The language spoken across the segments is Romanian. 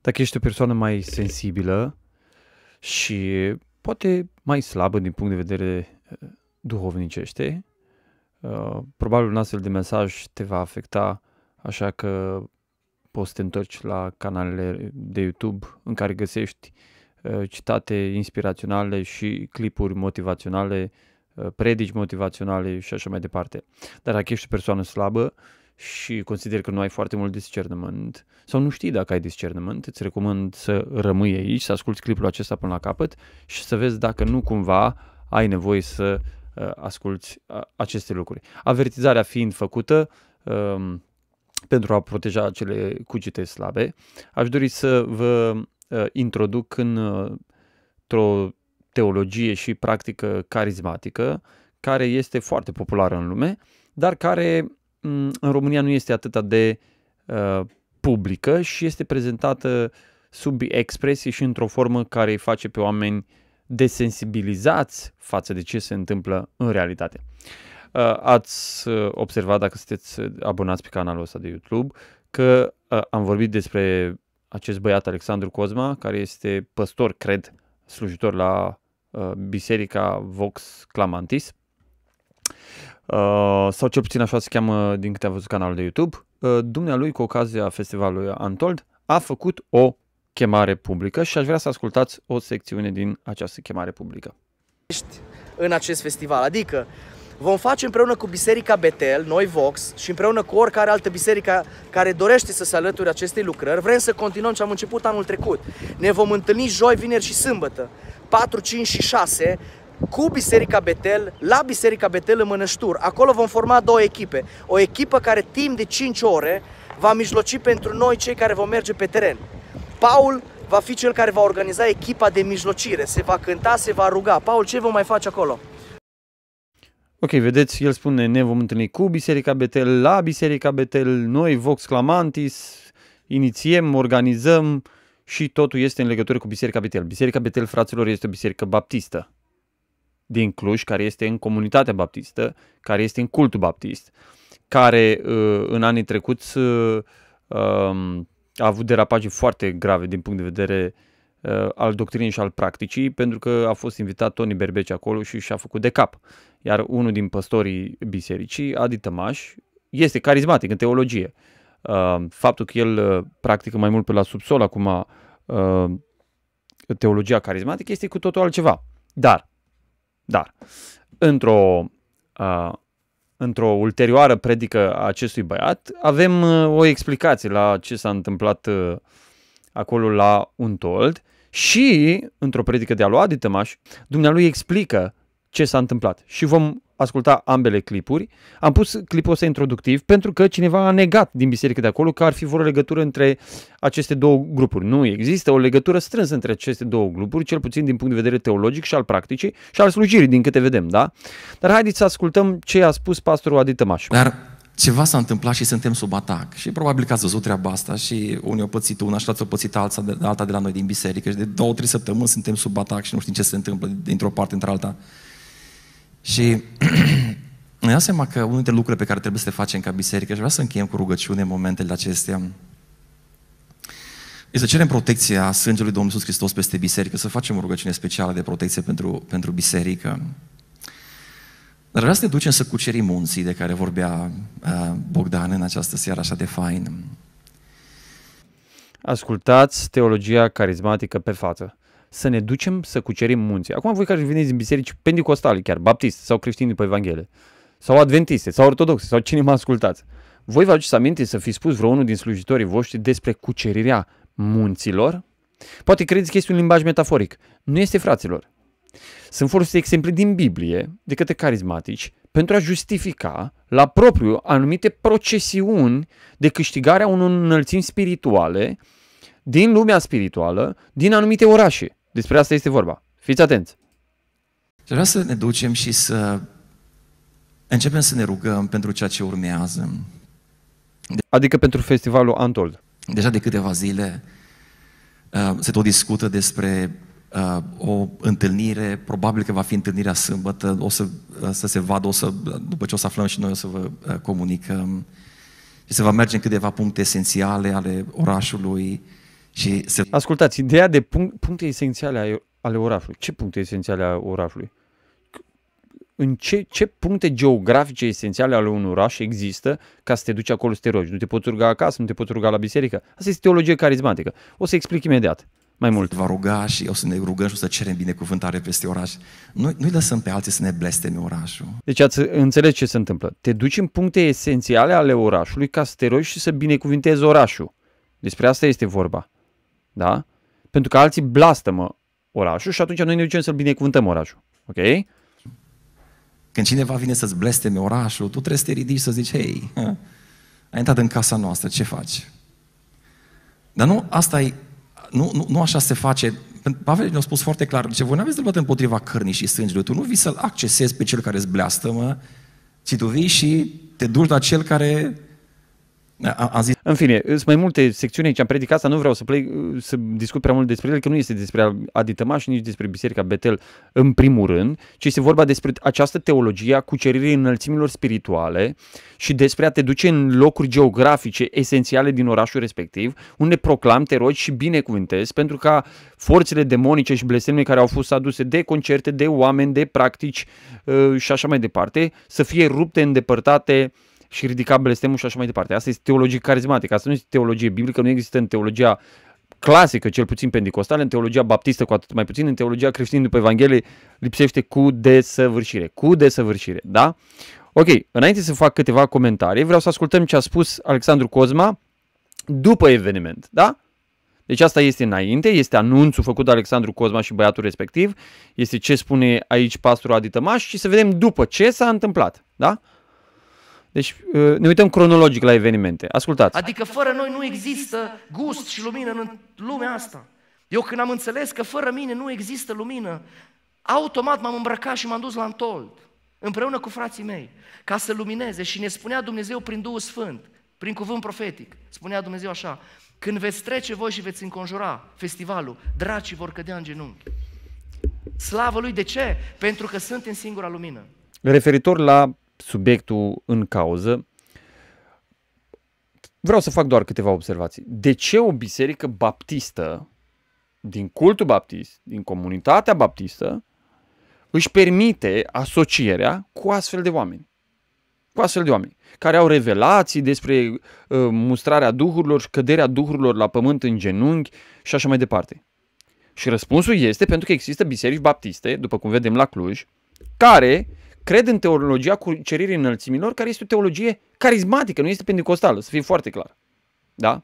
dacă ești o persoană mai sensibilă și poate mai slabă din punct de vedere uh, duhovnicește, uh, probabil un astfel de mesaj te va afecta, așa că poți să te întorci la canalele de YouTube în care găsești uh, citate inspiraționale și clipuri motivaționale, predici motivaționale și așa mai departe. Dar dacă ești o persoană slabă și consider că nu ai foarte mult discernământ sau nu știi dacă ai discernământ, îți recomand să rămâi aici, să asculti clipul acesta până la capăt și să vezi dacă nu cumva ai nevoie să uh, asculti uh, aceste lucruri. Avertizarea fiind făcută uh, pentru a proteja acele cugete slabe, aș dori să vă uh, introduc în, uh, într-o teologie și practică carismatică care este foarte populară în lume, dar care în România nu este atât de uh, publică și este prezentată sub expresie și într-o formă care îi face pe oameni desensibilizați față de ce se întâmplă în realitate. Uh, ați uh, observat, dacă sunteți uh, abonați pe canalul ăsta de YouTube, că uh, am vorbit despre acest băiat Alexandru Cozma, care este păstor, cred, slujitor la uh, Biserica Vox Clamantis. Uh, sau cel puțin așa se cheamă din câte a văzut canalul de YouTube, uh, dumnealui cu ocazia festivalului Antold a făcut o chemare publică și aș vrea să ascultați o secțiune din această chemare publică. În acest festival, adică vom face împreună cu Biserica Betel, noi Vox, și împreună cu oricare altă biserică care dorește să se alăture acestei lucrări, vrem să continuăm ce am început anul trecut. Ne vom întâlni joi, vineri și sâmbătă, 4, 5 și 6, cu Biserica Betel la Biserica Betel în Mănăștur. Acolo vom forma două echipe. O echipă care timp de 5 ore va mijloci pentru noi cei care vom merge pe teren. Paul va fi cel care va organiza echipa de mijlocire, se va cânta, se va ruga. Paul, ce vom mai face acolo? Ok, vedeți, el spune, ne vom întâlni cu Biserica Betel, la Biserica Betel, noi, Vox Clamantis, inițiem, organizăm și totul este în legătură cu Biserica Betel. Biserica Betel, fraților, este o biserică baptistă din Cluj, care este în comunitatea baptistă, care este în cultul baptist, care uh, în anii trecuți uh, um, a avut derapaje foarte grave din punct de vedere uh, al doctrinei și al practicii, pentru că a fost invitat Tony Berbeci acolo și și-a făcut de cap. Iar unul din păstorii bisericii, Adi Tămaș, este carismatic în teologie. Faptul că el practică mai mult pe la subsol acum teologia carismatică este cu totul altceva. Dar dar, într-o, uh, într-o ulterioară predică a acestui băiat, avem uh, o explicație la ce s-a întâmplat uh, acolo la Untold și, într-o predică de-a lui Tămaș, dumnealui explică ce s-a întâmplat. Și vom asculta ambele clipuri. Am pus clipul ăsta introductiv pentru că cineva a negat din biserică de acolo că ar fi vreo legătură între aceste două grupuri. Nu există o legătură strânsă între aceste două grupuri, cel puțin din punct de vedere teologic și al practicii și al slujirii, din câte vedem, da? Dar haideți să ascultăm ce a spus pastorul Adi Tămașu. Dar ceva s-a întâmplat și suntem sub atac. Și probabil că ați văzut treaba asta și unii au pățit una și alții pățit alta de, alta de la noi din biserică și de două, trei săptămâni suntem sub atac și nu știm ce se întâmplă dintr-o parte într-alta. Și ne dau seama că unul dintre lucrurile pe care trebuie să le facem ca biserică, și vreau să încheiem cu rugăciune în momentele acestea, este să cerem protecția sângelui Domnului Iisus Hristos peste biserică, să facem o rugăciune specială de protecție pentru, pentru biserică. Dar vreau să ne ducem să cucerim munții de care vorbea uh, Bogdan în această seară așa de fain. Ascultați Teologia Carismatică pe față să ne ducem să cucerim munții. Acum voi care veniți din biserici pentecostale chiar, baptiste sau creștini după Evanghelie, sau adventiste, sau ortodoxe, sau cine mă ascultați, voi vă aduceți aminte să fi spus vreunul din slujitorii voștri despre cucerirea munților? Poate credeți că este un limbaj metaforic. Nu este, fraților. Sunt folosite exemple din Biblie de către carismatici pentru a justifica la propriu anumite procesiuni de câștigarea a unor înălțimi spirituale din lumea spirituală, din anumite orașe. Despre asta este vorba. Fiți atenți! Și vreau să ne ducem și să începem să ne rugăm pentru ceea ce urmează. De... Adică pentru festivalul Antold. Deja de câteva zile uh, se tot discută despre uh, o întâlnire, probabil că va fi întâlnirea sâmbătă, o să, uh, să se vadă, o să, după ce o să aflăm și noi o să vă uh, comunicăm. Și se va merge în câteva puncte esențiale ale orașului, uh, și se... Ascultați, ideea de punct, puncte esențiale ale orașului. Ce puncte esențiale ale orașului? În ce, ce puncte geografice esențiale ale unui oraș există ca să te duci acolo să te rogi? Nu te poți ruga acasă, nu te poți ruga la biserică? Asta este teologie carismatică. O să explic imediat mai mult. Va ruga și o să ne rugăm și o să cerem binecuvântare peste oraș. Noi nu lăsăm pe alții să ne blesteme orașul. Deci ați înțeles ce se întâmplă. Te duci în puncte esențiale ale orașului ca să te rogi și să binecuvintezi orașul. Despre asta este vorba da? Pentru că alții blastămă orașul și atunci noi ne ducem să-l binecuvântăm orașul. Ok? Când cineva vine să-ți blesteme orașul, tu trebuie să te ridici să zici, hei, ai intrat în casa noastră, ce faci? Dar nu asta e, nu, nu, nu așa se face. Pavel ne-a spus foarte clar, ce voi nu aveți dreptate împotriva cărnii și sângelui, tu nu vii să-l accesezi pe cel care îți bleastămă, ci tu vii și te duci la cel care a, am zis... În fine, sunt mai multe secțiuni aici, am predicat asta, nu vreau să, plec, să discut prea mult despre ele, că nu este despre Adi Tămaș, nici despre Biserica Betel în primul rând, ci este vorba despre această teologie a cuceririi înălțimilor spirituale și despre a te duce în locuri geografice esențiale din orașul respectiv, unde proclam, te rogi și binecuvântezi, pentru ca forțele demonice și blestemele care au fost aduse de concerte, de oameni, de practici uh, și așa mai departe, să fie rupte, îndepărtate, și ridica blestemul și așa mai departe. Asta este teologie carismatică, asta nu este teologie biblică, nu există în teologia clasică, cel puțin pentecostală, în teologia baptistă cu atât mai puțin, în teologia creștină după Evanghelie lipsește cu desăvârșire, cu desăvârșire, da? Ok, înainte să fac câteva comentarii, vreau să ascultăm ce a spus Alexandru Cozma după eveniment, da? Deci asta este înainte, este anunțul făcut de Alexandru Cozma și băiatul respectiv, este ce spune aici pastorul Adi Tămaș și să vedem după ce s-a întâmplat, da? Deci uh, ne uităm cronologic la evenimente. Ascultați. Adică fără noi nu există gust și lumină în lumea asta. Eu când am înțeles că fără mine nu există lumină, automat m-am îmbrăcat și m-am dus la Antold, împreună cu frații mei, ca să lumineze. Și ne spunea Dumnezeu prin Duhul Sfânt, prin cuvânt profetic, spunea Dumnezeu așa, când veți trece voi și veți înconjura festivalul, dracii vor cădea în genunchi. Slavă lui, de ce? Pentru că sunt în singura lumină. Referitor la subiectul în cauză, vreau să fac doar câteva observații. De ce o biserică baptistă, din cultul baptist, din comunitatea baptistă, își permite asocierea cu astfel de oameni? Cu astfel de oameni care au revelații despre uh, mustrarea duhurilor și căderea duhurilor la pământ în genunchi și așa mai departe. Și răspunsul este pentru că există biserici baptiste, după cum vedem la Cluj, care cred în teologia cu cererii înălțimilor, care este o teologie carismatică, nu este pentecostală, să fie foarte clar. Da?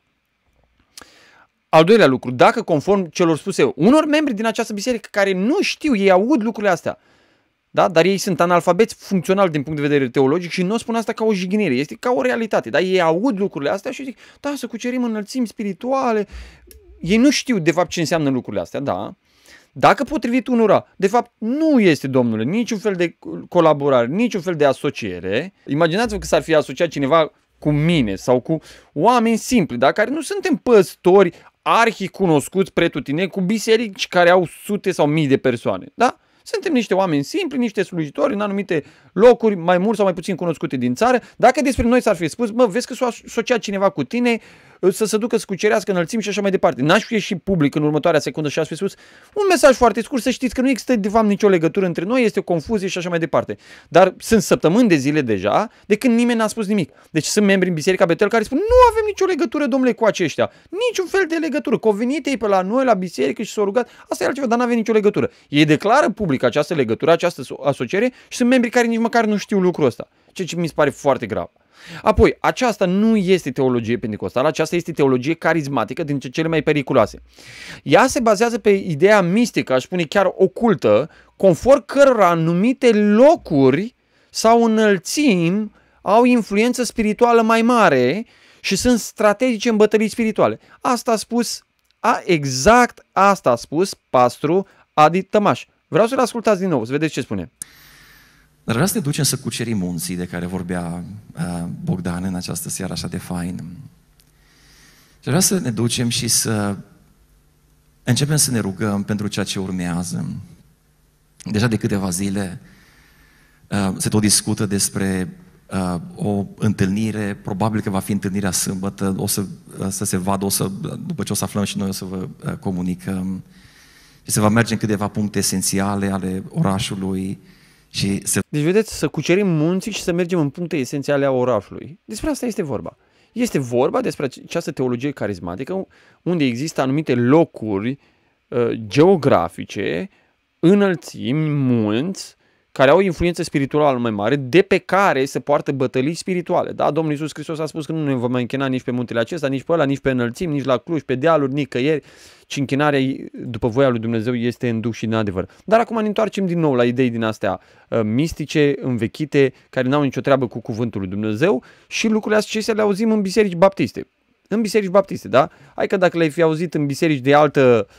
Al doilea lucru, dacă conform celor spuse unor membri din această biserică care nu știu, ei aud lucrurile astea, da? dar ei sunt analfabeți funcțional din punct de vedere teologic și nu spun asta ca o jignire, este ca o realitate. Dar ei aud lucrurile astea și zic, da, să cucerim înălțimi spirituale. Ei nu știu de fapt ce înseamnă lucrurile astea, da, dacă potrivit unora, de fapt nu este, domnule, niciun fel de colaborare, niciun fel de asociere, imaginați-vă că s-ar fi asociat cineva cu mine sau cu oameni simpli, dar care nu suntem păstori arhi cunoscuți pretutine cu biserici care au sute sau mii de persoane. Da? Suntem niște oameni simpli, niște slujitori în anumite locuri mai mult sau mai puțin cunoscute din țară. Dacă despre noi s-ar fi spus, mă, vezi că s-a asociat cineva cu tine, uh, să se ducă să cucerească înălțimi și așa mai departe. N-aș fi ieșit public în următoarea secundă și aș fi spus un mesaj foarte scurt să știți că nu există de fapt nicio legătură între noi, este o confuzie și așa mai departe. Dar sunt săptămâni de zile deja de când nimeni n-a spus nimic. Deci sunt membri în Biserica Betel care spun nu avem nicio legătură, domnule, cu aceștia. Niciun fel de legătură. Convenit ei pe la noi, la biserică și s-au rugat. Asta e altceva, dar nu avem nicio legătură. Ei declară public această legătură, această asociere și sunt membri care nici măcar nu știu lucrul ăsta, ceea ce mi se pare foarte grav. Apoi, aceasta nu este teologie pentecostală, aceasta este teologie carismatică din cele mai periculoase. Ea se bazează pe ideea mistică, aș spune chiar ocultă, conform cărora anumite locuri sau înălțimi au influență spirituală mai mare și sunt strategice în bătălii spirituale. Asta a spus, a, exact asta a spus pastru Adi Tămaș. Vreau să-l ascultați din nou, să vedeți ce spune. Dar vreau să ne ducem să cucerim munții de care vorbea uh, Bogdan în această seară așa de fain. Și vreau să ne ducem și să începem să ne rugăm pentru ceea ce urmează. Deja de câteva zile uh, se tot discută despre uh, o întâlnire, probabil că va fi întâlnirea sâmbătă, o să, să se vadă, o să, după ce o să aflăm și noi o să vă comunicăm. Și se va merge în câteva puncte esențiale ale orașului, și se... Deci, vedeți, să cucerim munții și să mergem în puncte esențiale a orașului. Despre asta este vorba. Este vorba despre această teologie carismatică unde există anumite locuri uh, geografice, înălțimi, munți, care au influență spirituală mai mare, de pe care se poartă bătălii spirituale. Da? Domnul Iisus Hristos a spus că nu ne vom închina nici pe muntele acesta, nici pe ăla, nici pe înălțim, nici la Cluj, pe dealuri, nicăieri, ci închinarea după voia lui Dumnezeu este în duș și în adevăr. Dar acum ne întoarcem din nou la idei din astea uh, mistice, învechite, care n-au nicio treabă cu cuvântul lui Dumnezeu și lucrurile acestea le auzim în biserici baptiste. În biserici baptiste, da? Hai că dacă le-ai fi auzit în biserici de altă uh,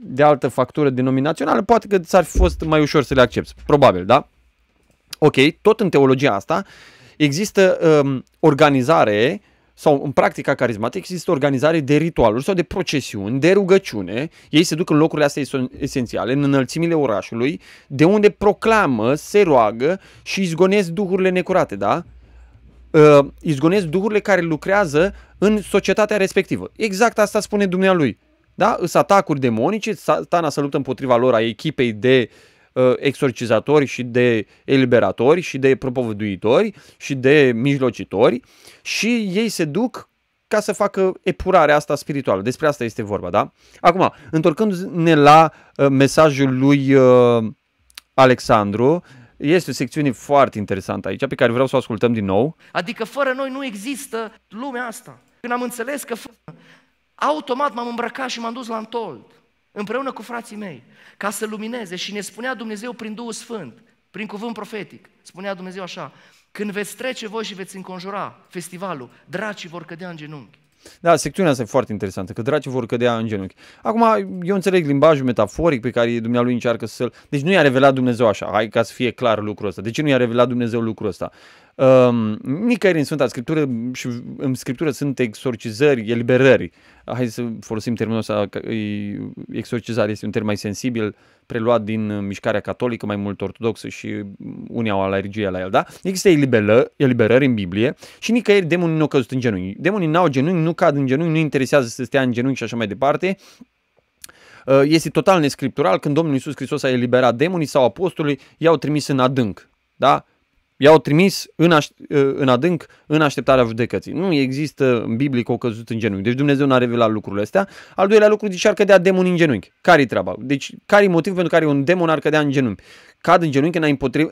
de altă factură denominațională, poate că ți-ar fi fost mai ușor să le accepti. Probabil, da? Ok, tot în teologia asta există um, organizare sau în practica carismatică există organizare de ritualuri sau de procesiuni, de rugăciune. Ei se duc în locurile astea esențiale, în înălțimile orașului, de unde proclamă, se roagă și izgonesc duhurile necurate, da? Uh, izgonesc duhurile care lucrează în societatea respectivă. Exact asta spune dumnealui. Da? Îs atacuri demonice, satana se luptă împotriva lor a echipei de uh, exorcizatori și de eliberatori și de propovăduitori și de mijlocitori și ei se duc ca să facă epurarea asta spirituală. Despre asta este vorba, da? Acum, întorcându-ne la uh, mesajul lui uh, Alexandru, este o secțiune foarte interesantă aici, pe care vreau să o ascultăm din nou. Adică fără noi nu există lumea asta. Când am înțeles că fără Automat m-am îmbrăcat și m-am dus la întold, împreună cu frații mei, ca să lumineze și ne spunea Dumnezeu prin Duhul Sfânt, prin cuvânt profetic, spunea Dumnezeu așa, când veți trece voi și veți înconjura festivalul, dracii vor cădea în genunchi. Da, secțiunea asta e foarte interesantă, că dracii vor cădea în genunchi. Acum, eu înțeleg limbajul metaforic pe care dumnealui încearcă să-l... Deci nu i-a revelat Dumnezeu așa, hai ca să fie clar lucrul ăsta. De ce nu i-a revelat Dumnezeu lucrul ăsta? Um, nicăieri în Sfânta Scriptură și în Scriptură sunt exorcizări, eliberări hai să folosim termenul ăsta, exorcizare este un termen mai sensibil, preluat din mișcarea catolică, mai mult ortodoxă și unii au alergie la el, da? Există eliberă, eliberări în Biblie și nicăieri demonii nu au căzut în genunchi. Demonii nu au genunchi, nu cad în genunchi, nu interesează să stea în genunchi și așa mai departe uh, este total nescriptural când Domnul Iisus Hristos a eliberat demonii sau apostolii, i-au trimis în adânc. Da? I-au trimis în, aș- ă, în adânc în așteptarea judecății. Nu există în biblic o căzut în genunchi. Deci Dumnezeu n-a revelat lucrurile astea. Al doilea lucru, zice, ar cădea demoni în genunchi. Care-i treaba? Deci care-i motivul pentru care un demon ar cădea în genunchi? Cad în genunchi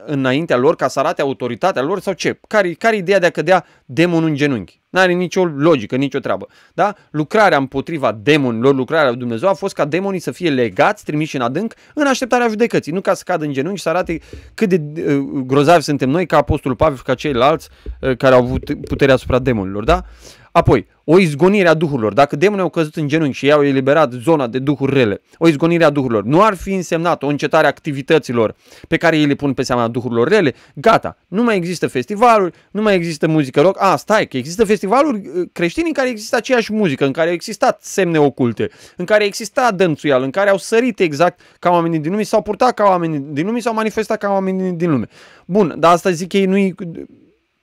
înaintea lor ca să arate autoritatea lor sau ce? Care-i, care-i ideea de a cădea demonul în genunchi? N-are nicio logică, nicio treabă. Da? Lucrarea împotriva demonilor, lucrarea lui Dumnezeu a fost ca demonii să fie legați, trimiși în adânc, în așteptarea judecății. Nu ca să cadă în genunchi și să arate cât de uh, grozavi suntem noi ca Apostolul Pavel și ca ceilalți uh, care au avut puterea asupra demonilor. Da? Uh, Apoi, o izgonire a duhurilor. Dacă demonii au căzut în genunchi și i-au eliberat zona de duhuri rele, o izgonire a duhurilor nu ar fi însemnat o încetare a activităților pe care ei le pun pe seama duhurilor rele. Gata, nu mai există festivaluri, nu mai există muzică rock. A, stai, că există festivaluri uh, creștini în care există aceeași muzică, în care au existat semne oculte, în care exista dănțuial, în care au sărit exact ca oamenii din lume, s-au purtat ca oamenii din lume, s-au manifestat ca oamenii din lume. Bun, dar asta zic ei nu-i...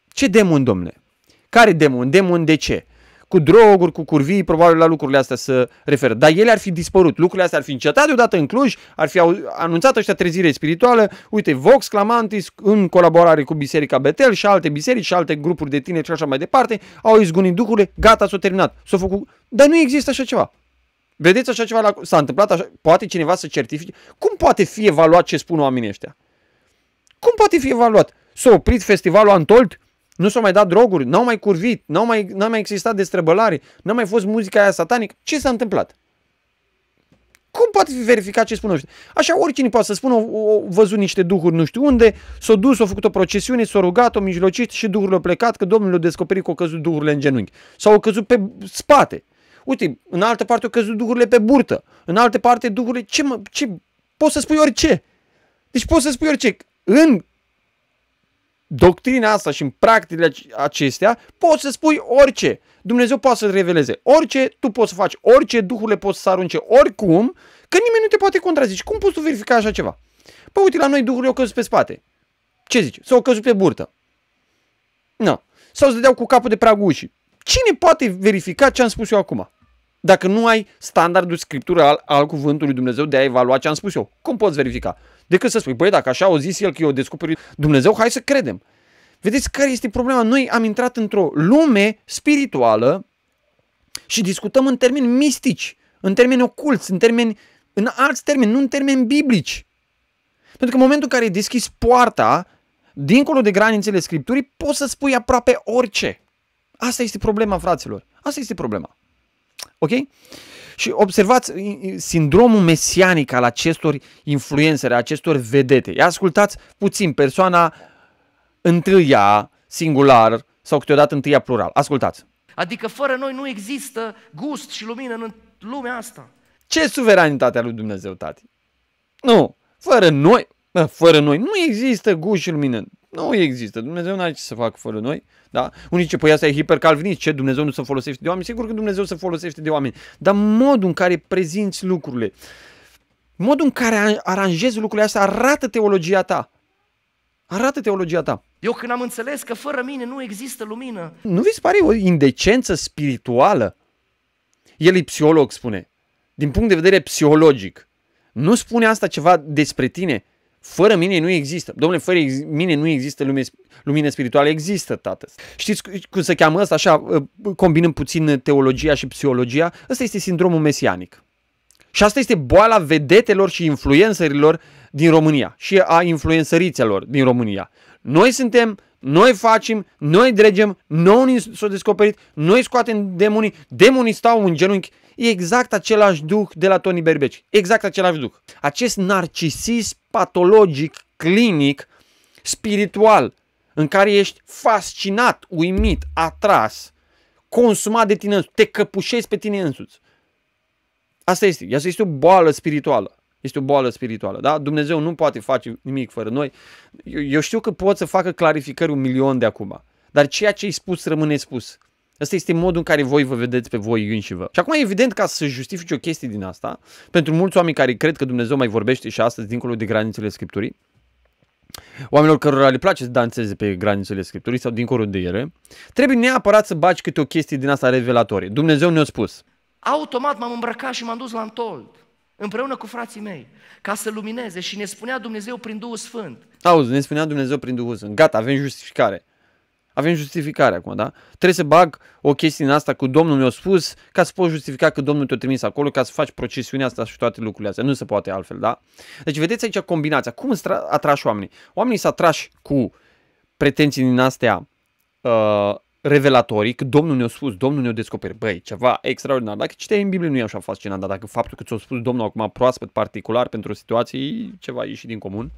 Ce demon, domne? Care demon? Demon de ce? Cu droguri, cu curvii, probabil la lucrurile astea să referă. Dar ele ar fi dispărut. Lucrurile astea ar fi încetat deodată în Cluj, ar fi anunțat ăștia trezire spirituală. Uite, Vox Clamantis, în colaborare cu Biserica Betel și alte biserici și alte grupuri de tineri și așa mai departe, au izgunit duhurile, gata, s-a terminat. S-a făcut... Dar nu există așa ceva. Vedeți așa ceva? La... S-a întâmplat așa? Poate cineva să certifice? Cum poate fi evaluat ce spun oamenii ăștia? Cum poate fi evaluat? S-a oprit festivalul Antolt? nu s-au mai dat droguri, n-au mai curvit, n-au mai, n-a mai existat destrăbălare, n-a mai fost muzica aia satanică. Ce s-a întâmplat? Cum poate fi verificat ce spun ăștia? Așa oricine poate să spună, au văzut niște duhuri nu știu unde, s-au dus, au făcut o procesiune, s-au rugat, au mijlocit și duhurile au plecat, că Domnul le-a descoperit că au căzut duhurile în genunchi. Sau au căzut pe spate. Uite, în altă parte au căzut duhurile pe burtă. În altă parte duhurile... Ce, mă, ce Poți să spui orice. Deci poți să spui orice. În doctrina asta și în practicile acestea poți să spui orice. Dumnezeu poate să reveleze orice, tu poți să faci orice, duhurile poți să arunce oricum, că nimeni nu te poate contrazice. Cum poți să verifica așa ceva? Păi uite, la noi duhurile au căzut pe spate. Ce zici? Sau au căzut pe burtă. Nu. Sau se dădeau cu capul de pragul ușii. Cine poate verifica ce am spus eu acum? Dacă nu ai standardul scriptural al cuvântului Dumnezeu de a evalua ce am spus eu, cum poți verifica? Decât să spui, băi, dacă așa au zis el că eu descoperi Dumnezeu, hai să credem. Vedeți care este problema? Noi am intrat într-o lume spirituală și discutăm în termeni mistici, în termeni oculți, în termeni în alți termeni, nu în termeni biblici. Pentru că în momentul în care deschis poarta, dincolo de granițele Scripturii, poți să spui aproape orice. Asta este problema, fraților. Asta este problema. Ok? Și observați sindromul mesianic al acestor influențări, acestor vedete. Ia ascultați puțin persoana întâia singular sau câteodată întâia plural. Ascultați. Adică fără noi nu există gust și lumină în lumea asta. Ce suveranitatea lui Dumnezeu, tati? Nu, fără noi, fără noi, nu există gust și lumină. Nu există. Dumnezeu nu are ce să facă fără noi. Da? Unii zice, păi asta e hipercalvinist, ce Dumnezeu nu se folosește de oameni? Sigur că Dumnezeu se folosește de oameni, dar modul în care prezinți lucrurile, modul în care aranjezi lucrurile astea arată teologia ta. Arată teologia ta. Eu când am înțeles că fără mine nu există lumină. Nu vi se pare o indecență spirituală? El e psiholog, spune. Din punct de vedere psihologic. Nu spune asta ceva despre tine, fără mine nu există. Domnule, fără mine nu există lume, lumină spirituală. Există, tată. Știți cum se cheamă asta? Așa, ă, combinând puțin teologia și psihologia. Ăsta este sindromul mesianic. Și asta este boala vedetelor și influențărilor din România și a influențărițelor din România. Noi suntem noi facem, noi dregem, noi ni s-au descoperit, noi scoatem demonii, demonii stau în genunchi. E exact același duh de la Tony Berbeci. Exact același duh. Acest narcisism patologic, clinic, spiritual, în care ești fascinat, uimit, atras, consumat de tine însuți, te căpușezi pe tine însuți. Asta este. Asta este o boală spirituală. Este o boală spirituală, da? Dumnezeu nu poate face nimic fără noi. Eu, eu știu că pot să facă clarificări un milion de acum, dar ceea ce ai spus rămâne spus. Asta este modul în care voi vă vedeți pe voi înși vă. Și acum, evident, ca să justifici o chestie din asta, pentru mulți oameni care cred că Dumnezeu mai vorbește și astăzi, dincolo de granițele Scripturii, oamenilor cărora le place să danseze pe granițele Scripturii sau dincolo de ele, trebuie neapărat să baci câte o chestie din asta revelatorie. Dumnezeu ne-a spus. Automat m-am îmbrăcat și m-am dus la întold împreună cu frații mei, ca să lumineze și ne spunea Dumnezeu prin Duhul Sfânt. Auzi, ne spunea Dumnezeu prin Duhul Sfânt. Gata, avem justificare. Avem justificare acum, da? Trebuie să bag o chestie în asta cu Domnul mi-a spus ca să poți justifica că Domnul te-a trimis acolo ca să faci procesiunea asta și toate lucrurile astea. Nu se poate altfel, da? Deci vedeți aici combinația. Cum atrași oamenii? Oamenii s-atrași cu pretenții din astea uh, revelatorii, că Domnul ne-a spus, Domnul ne-a descoperit, băi, ceva extraordinar. Dacă citeai în Biblie nu e așa fascinant, dar dacă faptul că ți-a spus Domnul acum proaspăt particular pentru o situație, ceva ieșit din comun.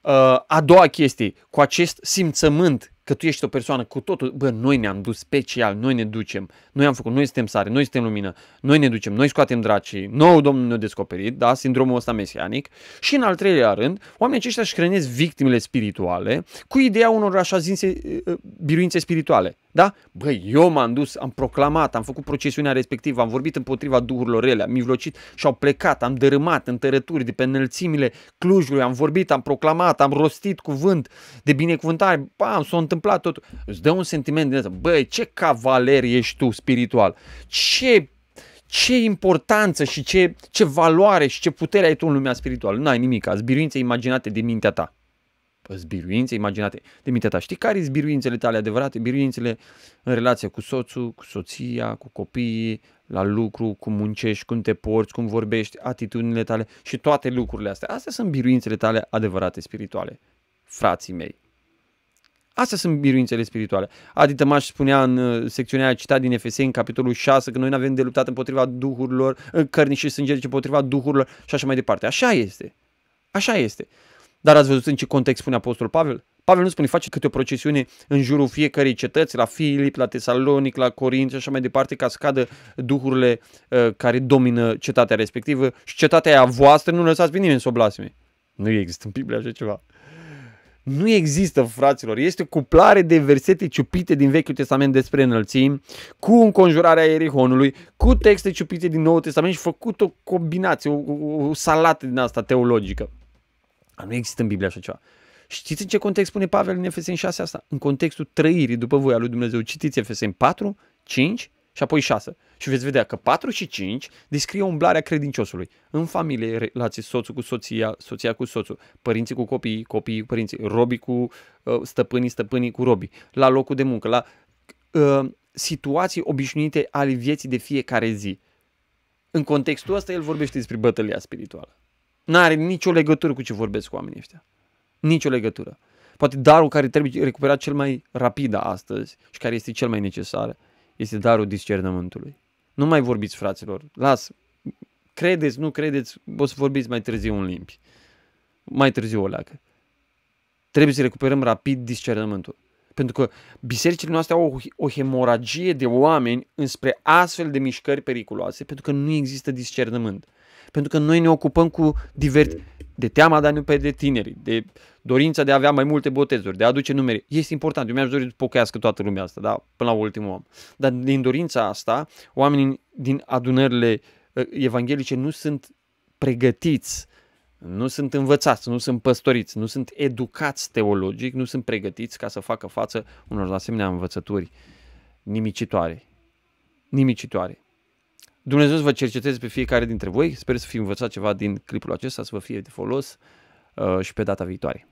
Uh, a doua chestie, cu acest simțământ că tu ești o persoană cu totul, bă, noi ne-am dus special, noi ne ducem, noi am făcut, noi suntem sare, noi suntem lumină, noi ne ducem, noi scoatem dracii, nou Domnul ne-a descoperit, da, sindromul ăsta mesianic. Și în al treilea rând, oamenii aceștia își hrănesc victimele spirituale cu ideea unor așa zinse uh, uh, biruințe spirituale. Da? Băi, eu m-am dus, am proclamat, am făcut procesiunea respectivă, am vorbit împotriva duhurilor rele, am mivlocit și au plecat, am dărâmat întărături de pe înălțimile Clujului, am vorbit, am proclamat, am rostit cuvânt de binecuvântare, bam, s-a întâmplat tot. Îți dă un sentiment din asta, băi, ce cavaler ești tu spiritual, ce ce importanță și ce, ce valoare și ce putere ai tu în lumea spirituală. N-ai nimic, ați biruințe imaginate de mintea ta. Uh, zbiruințe imaginate. Dimitra ta, știi care sunt biruințele tale adevărate? Biruințele în relație cu soțul, cu soția, cu copiii, la lucru, cum muncești, cum te porți, cum vorbești, atitudinile tale și toate lucrurile astea. Astea sunt biruințele tale adevărate spirituale, frații mei. Astea sunt biruințele spirituale. Adi Tămaș spunea în uh, secțiunea aia citat din Efeseni, în capitolul 6, că noi nu avem de luptat împotriva duhurilor, uh, cărnii și sângerice, împotriva duhurilor și așa mai departe. Așa este. Așa este. Dar ați văzut în ce context spune Apostol Pavel? Pavel nu spune, face câte o procesiune în jurul fiecarei cetăți, la Filip, la Tesalonic, la Corint și așa mai departe, ca să cadă duhurile uh, care domină cetatea respectivă și cetatea aia voastră, nu lăsați pe nimeni să o blasme. Nu există în Biblie așa ceva. Nu există, fraților. Este o cuplare de versete ciupite din Vechiul Testament despre înălțimi, cu înconjurarea Erihonului, cu texte ciupite din Noul Testament și făcut o combinație, o, o, o salată din asta teologică. Nu există în Biblie așa ceva. Știți în ce context spune Pavel în Efeseni 6 asta? În contextul trăirii după voia lui Dumnezeu. Citiți Efeseni 4, 5 și apoi 6. Și veți vedea că 4 și 5 descrie umblarea credinciosului. În familie, relații soțul cu soția, soția cu soțul, părinții cu copii, copiii cu părinții, robii cu uh, stăpânii, stăpânii cu robii, la locul de muncă, la uh, situații obișnuite ale vieții de fiecare zi. În contextul ăsta el vorbește despre bătălia spirituală. Nu are nicio legătură cu ce vorbesc cu oamenii ăștia. Nicio legătură. Poate darul care trebuie recuperat cel mai rapid astăzi și care este cel mai necesar este darul discernământului. Nu mai vorbiți, fraților. Las. Credeți, nu credeți, o să vorbiți mai târziu în limbi. Mai târziu o leacă. Trebuie să recuperăm rapid discernământul. Pentru că bisericile noastre au o, hemoragie de oameni înspre astfel de mișcări periculoase, pentru că nu există discernământ. Pentru că noi ne ocupăm cu divert de teama de a nu de tineri, de dorința de a avea mai multe botezuri, de a aduce numere. Este important. Eu mi-aș dori să pochească toată lumea asta, da? până la ultimul om. Dar din dorința asta, oamenii din adunările uh, evanghelice nu sunt pregătiți nu sunt învățați, nu sunt păstoriți, nu sunt educați teologic, nu sunt pregătiți ca să facă față unor asemenea învățături nimicitoare. Nimicitoare. Dumnezeu să vă cerceteze pe fiecare dintre voi. Sper să fi învățat ceva din clipul acesta, să vă fie de folos uh, și pe data viitoare.